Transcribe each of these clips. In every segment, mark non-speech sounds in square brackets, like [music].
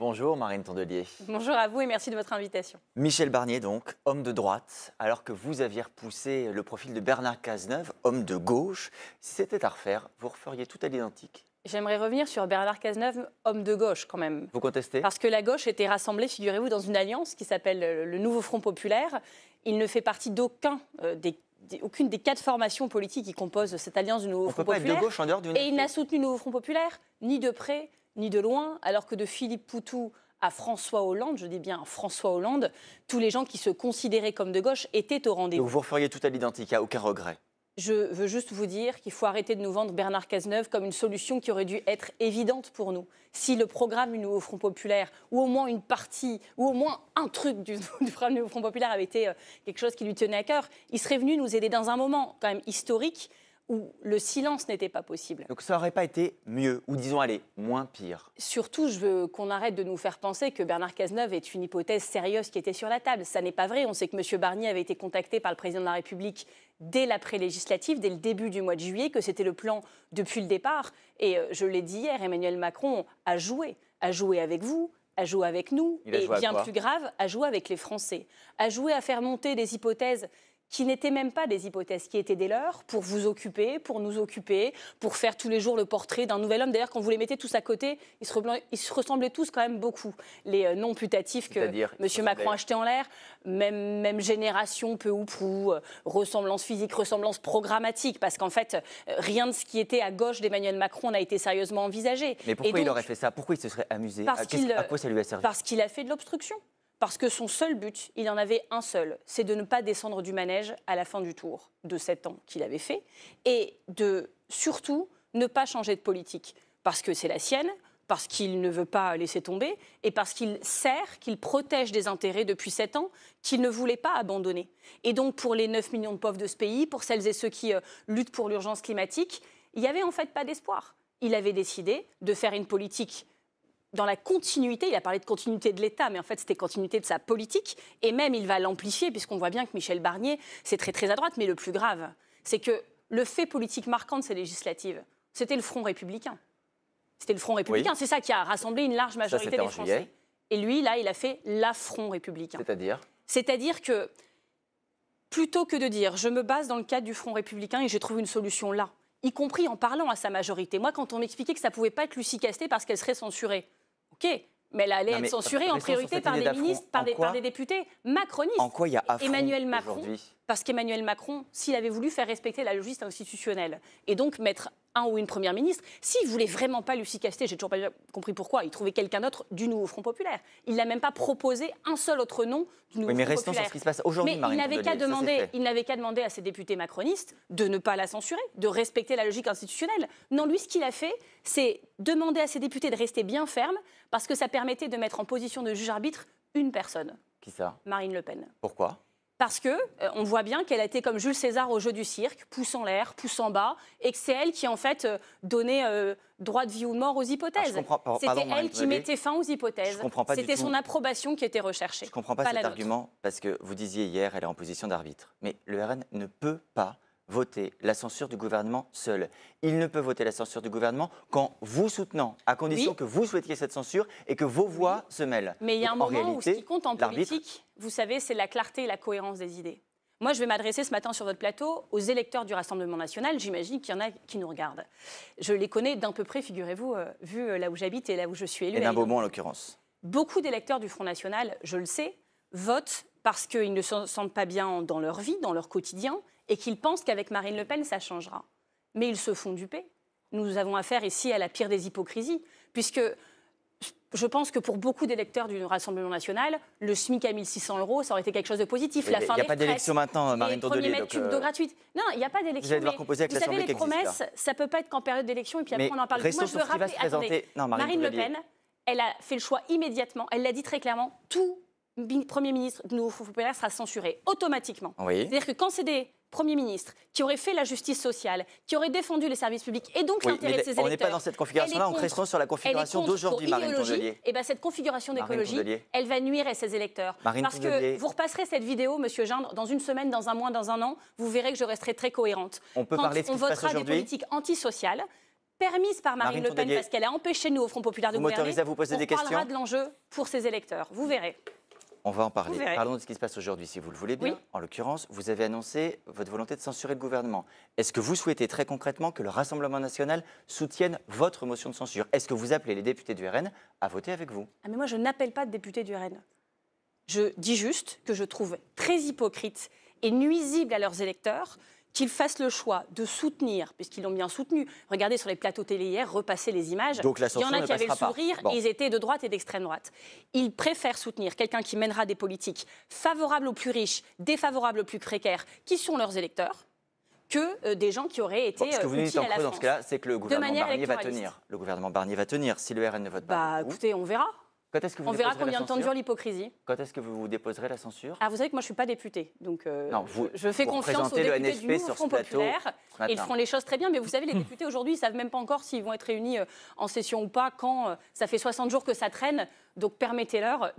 Bonjour Marine Tondelier. Bonjour à vous et merci de votre invitation. Michel Barnier donc, homme de droite, alors que vous aviez repoussé le profil de Bernard Cazeneuve, homme de gauche, si c'était à refaire, vous referiez tout à l'identique J'aimerais revenir sur Bernard Cazeneuve, homme de gauche quand même. Vous contestez Parce que la gauche était rassemblée, figurez-vous, dans une alliance qui s'appelle euh, le Nouveau Front Populaire. Il ne fait partie d'aucun euh, des aucune des quatre formations politiques qui composent cette alliance du Nouveau On Front peut pas Populaire. Être de gauche en dehors Et il n'a soutenu le Nouveau Front Populaire, ni de près, ni de loin, alors que de Philippe Poutou à François Hollande, je dis bien François Hollande, tous les gens qui se considéraient comme de gauche étaient au rendez-vous. vous referiez tout à l'identique, aucun regret je veux juste vous dire qu'il faut arrêter de nous vendre Bernard Cazeneuve comme une solution qui aurait dû être évidente pour nous. Si le programme du Nouveau Front Populaire, ou au moins une partie, ou au moins un truc du [laughs] programme du Nouveau Front Populaire avait été euh, quelque chose qui lui tenait à cœur, il serait venu nous aider dans un moment quand même historique où le silence n'était pas possible. Donc ça n'aurait pas été mieux, ou disons allez, moins pire. Surtout, je veux qu'on arrête de nous faire penser que Bernard Cazeneuve est une hypothèse sérieuse qui était sur la table. Ça n'est pas vrai. On sait que M. Barnier avait été contacté par le président de la République dès l'après-législative, dès le début du mois de juillet, que c'était le plan depuis le départ. Et euh, je l'ai dit hier, Emmanuel Macron a joué, a joué avec vous, a joué avec nous, et bien plus grave, a joué avec les Français, A joué à faire monter des hypothèses qui n'étaient même pas des hypothèses, qui étaient des leurs, pour vous occuper, pour nous occuper, pour faire tous les jours le portrait d'un nouvel homme. D'ailleurs, quand vous les mettez tous à côté, ils se, ressemblaient tous quand même beaucoup. Les euh, noms putatifs que M. Macron achetait en l'air, même, même génération, peu ou prou, euh, ressemblance physique, ressemblance programmatique, parce qu'en fait, euh, rien de ce qui était à gauche d'Emmanuel Macron n'a été sérieusement envisagé. Mais pourquoi il aurait fait ça Pourquoi il se serait amusé À quoi ça lui a servi Parce qu'il a fait de l'obstruction parce que son seul but, il en avait un seul, c'est de ne pas descendre du manège à la fin du tour de sept ans qu'il avait fait, et de surtout ne pas changer de politique, parce que c'est la sienne, parce qu'il ne veut pas laisser tomber, et parce qu'il sert, qu'il protège des intérêts depuis sept ans qu'il ne voulait pas abandonner. Et donc pour les 9 millions de pauvres de ce pays, pour celles et ceux qui euh, luttent pour l'urgence climatique, il n'y avait en fait pas d'espoir. Il avait décidé de faire une politique dans la continuité, il a parlé de continuité de l'État, mais en fait c'était continuité de sa politique, et même il va l'amplifier, puisqu'on voit bien que Michel Barnier, c'est très très à droite, mais le plus grave, c'est que le fait politique marquant de ces législatives, c'était le Front républicain. C'était le Front républicain, c'est ça qui a rassemblé une large majorité des Français. Et lui, là, il a fait Front républicain. C'est-à-dire C'est-à-dire que plutôt que de dire je me base dans le cadre du Front républicain et j'ai trouvé une solution là, y compris en parlant à sa majorité. Moi, quand on m'expliquait que ça pouvait pas être Lucie parce qu'elle serait censurée, mais elle allait être censurée en priorité par des ministres, par des, députés macronistes. En quoi il y a Emmanuel Macron Parce qu'Emmanuel Macron, s'il avait voulu faire respecter la logique institutionnelle et donc mettre un ou une première ministre. S'il voulait vraiment pas Lucie Castet, j'ai toujours pas compris pourquoi, il trouvait quelqu'un d'autre du nouveau Front Populaire. Il n'a même pas proposé un seul autre nom du nouveau Front populaire. mais restons sur ce qui se passe aujourd'hui, Mais il n'avait qu'à demander, il n'avait qu'à demander à ses députés macronistes de ne pas la censurer, de respecter la logique institutionnelle. Non, lui, ce qu'il a fait, c'est demander à ses députés de rester bien fermes parce que ça permettait de mettre en position de juge-arbitre une personne. Qui ça Marine Le Pen. Pourquoi parce que euh, on voit bien qu'elle a été comme Jules César au jeu du cirque, poussant l'air, poussant bas, et que c'est elle qui en fait euh, donnait euh, droit de vie ou de mort aux hypothèses. Ah, C'était elle qui mettait fin aux hypothèses. C'était son approbation qui était recherchée. Je comprends pas, pas cet argument parce que vous disiez hier, elle est en position d'arbitre, mais le RN ne peut pas voter la censure du gouvernement seul. Il ne peut voter la censure du gouvernement qu'en vous soutenant, à condition que vous souhaitiez cette censure et que vos voix se mêlent. Mais il y a un moment où ce qui compte en politique, vous savez, c'est la clarté et la cohérence des idées. Moi, je vais m'adresser ce matin sur votre plateau aux électeurs du Rassemblement national. J'imagine qu'il y en a qui nous regardent. Je les connais d'un peu près, figurez-vous, euh, vu euh, là où j'habite et là où je suis élu. Et d'un moment en l'occurrence. Beaucoup d'électeurs du Front National, je le sais, votent parce qu'ils ne se sentent pas bien dans leur vie, dans leur quotidien, et qu'ils pensent qu'avec Marine Le Pen, ça changera. Mais ils se font duper. Nous avons affaire ici à la pire des hypocrisies, puisque je pense que pour beaucoup d'électeurs du Rassemblement national, le SMIC à 1600 euros, ça aurait été quelque chose de positif. Il n'y a pas d'élection maintenant, Marine euh, Non, il n'y a pas d'élection. Vous allez composer avec Vous savez, les promesses, ça ne peut pas être qu'en période d'élection et puis après on en parle. je Marine Le Pen, elle a fait le choix immédiatement, elle l'a dit très clairement, tout Premier ministre nouveau populaire sera censuré automatiquement. C'est-à-dire que quand c'est des premiers ministres qui auraient fait la justice sociale, qui auraient défendu les services publics et donc l'intérêt de ses électeurs. On n'est pas dans cette configuration-là, on reste sur la configuration d'aujourd'hui, Marine Tondelier. Et eh bien, cette configuration d'écologie, elle va nuire à ses électeurs. Marine Parce que vous repasserez cette vidéo, Monsieur Gindre, dans une semaine, dans un mois, dans un an, vous verrez que je resterai très cohérente. On peut Quand parler de on votera des politiques antisociales permise par Marine, Le Pen parce qu'elle a empêché nous au Front populaire de vous gouverner. À vous poser des questions. On parlera de l'enjeu pour ses électeurs. Vous verrez. On va en parler. Parlons de ce qui se passe aujourd'hui, si vous le voulez bien. En l'occurrence, vous avez annoncé votre volonté de censurer le gouvernement. Est-ce que vous souhaitez très concrètement que le Rassemblement national soutienne votre motion de censure Est-ce que vous appelez les députés du RN à voter avec vous ah, Mais moi, je n'appelle pas de députés du RN. Je dis juste que je trouve très hypocrite et nuisible à leurs électeurs qu'ils fassent le choix de soutenir, puisqu'ils l'ont bien soutenu. Regardez sur les plateaux télé hier, repasser les images. Il y en a qui avaient le sourire, ils étaient de droite et d'extrême droite. Ils préfèrent soutenir quelqu'un qui mènera des politiques favorables aux plus riches, défavorables aux plus précaires, qui sont leurs électeurs, que euh, des gens qui auraient été bon, ce que vous dites en creux dans ce cas-là, c'est que le gouvernement Barnier va tenir. Le gouvernement Barnier va tenir si le RN ne vote pas. Bah, écoutez, on verra. Quand est-ce que vous On verra combien de temps dure l'hypocrisie. Quand est-ce que vous, vous déposerez la censure Ah, vous savez que moi, je ne suis pas députée. Donc, euh, je fais confiance aux députés du Front Populaire. Ils feront les choses très bien. Mais vous savez, les [laughs] députés, aujourd'hui, ils ne savent même pas encore s'ils vont être réunis euh, en session ou pas, quand euh, ça fait 60 jours que ça traîne. Donc permettez-leur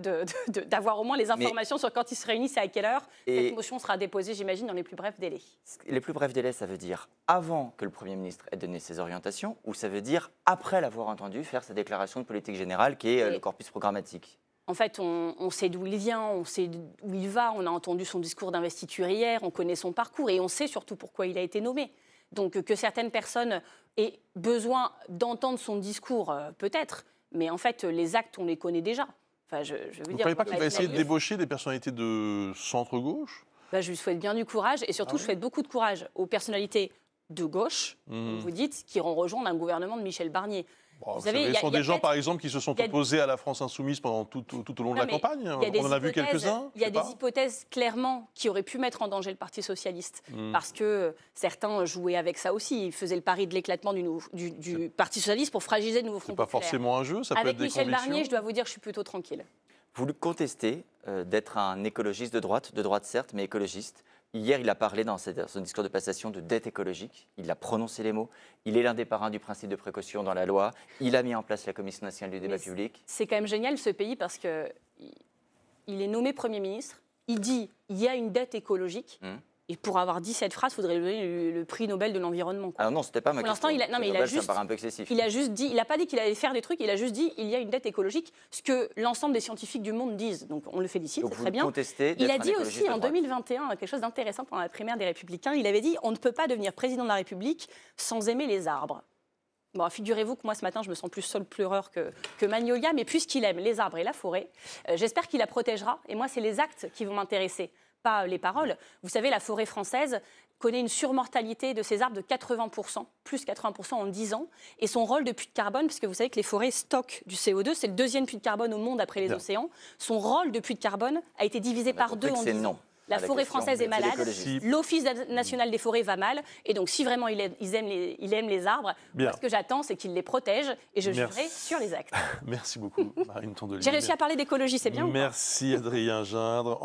d'avoir au moins les informations sur quand ils se réunissent et à quelle heure. Cette motion sera déposée, j'imagine, dans les plus brefs délais. Les plus brefs délais, ça veut dire avant que le Premier ministre ait donné ses orientations ou ça veut dire après l'avoir entendu faire sa déclaration de politique générale qui est euh, le corpus programmatique en fait, on, on sait d'où il vient, on sait où il va, on a entendu son discours d'investiture hier, on connaît son parcours et on sait surtout pourquoi il a été nommé. Donc que certaines personnes aient besoin d'entendre son discours, euh, peut-être, mais en fait, les actes, on les connaît déjà. Enfin, je, Vous ne croyez pas qu'il va essayer de débaucher des personnalités de centre-gauche bah, Je lui souhaite bien du courage et surtout, ah je souhaite beaucoup de courage aux personnalités de gauche, mmh. vous dites, qui iront rejoindre un gouvernement de Michel Barnier. Ce il sont des gens, par exemple, qui se sont opposés à la France insoumise pendant tout, au long de la campagne. On en a vu quelques-uns. Il y a des hypothèses clairement qui auraient pu mettre en danger le Parti socialiste, hmm. parce que certains jouaient avec ça aussi. Ils faisaient le pari de l'éclatement du, Parti socialiste pour fragiliser le nouveau Front. pas forcément un jeu. Ça peut avec Michel Barnier, je dois vous dire, je suis plutôt tranquille. Vous le contestez euh, d'être un écologiste de droite, de droite certes, mais écologiste. Hier, il a parlé dans son discours de passation de dette écologique. Il a prononcé les mots. Il est l'un des parrains du principe de précaution dans la loi. Il a mis en place la Commission nationale du débat public. C'est quand même génial ce pays parce qu'il est nommé Premier ministre. Il dit il y a une dette écologique. Hum. Et pour avoir dit cette phrase, il faudrait lui donner le, prix Nobel de l'environnement. Alors non, c'était pas ma question. l'instant, il a, juste, ça excessif. Il a juste dit, il n'a pas dit qu'il allait faire des trucs, il a juste dit il y a une dette écologique, ce que l'ensemble des scientifiques du monde disent. Donc on le félicite, c'est très bien. Il a dit aussi en 2021 quelque chose d'intéressant pendant la primaire des Républicains. Il avait dit on ne peut pas devenir président de la République sans aimer les arbres. Bon, figurez-vous que moi ce matin, je me sens plus seul pleureur que, que Magnolia, mais puisqu'il aime les arbres et la forêt, euh, j'espère qu'il la protégera. Et moi, c'est les actes qui vont m'intéresser pas euh, les paroles. Vous savez, la forêt française connaît une surmortalité de ses arbres de 80%, plus 80% en 10 ans. Et son rôle de puits de carbone, puisque que vous savez que les forêts stockent du CO2, c'est le deuxième puits de carbone au monde après les océans, son rôle de puits de carbone a été divisé par deux en 10 ans. La, forêt française est malade, l'Office national des forêts va mal, et donc si vraiment il aime, les, arbres, ce que j'attends, c'est qu'il les protège, et je jugerai sur les actes. [laughs] Merci beaucoup, Marine J'ai réussi à parler d'écologie, c'est bien Merci Adrien Gindre.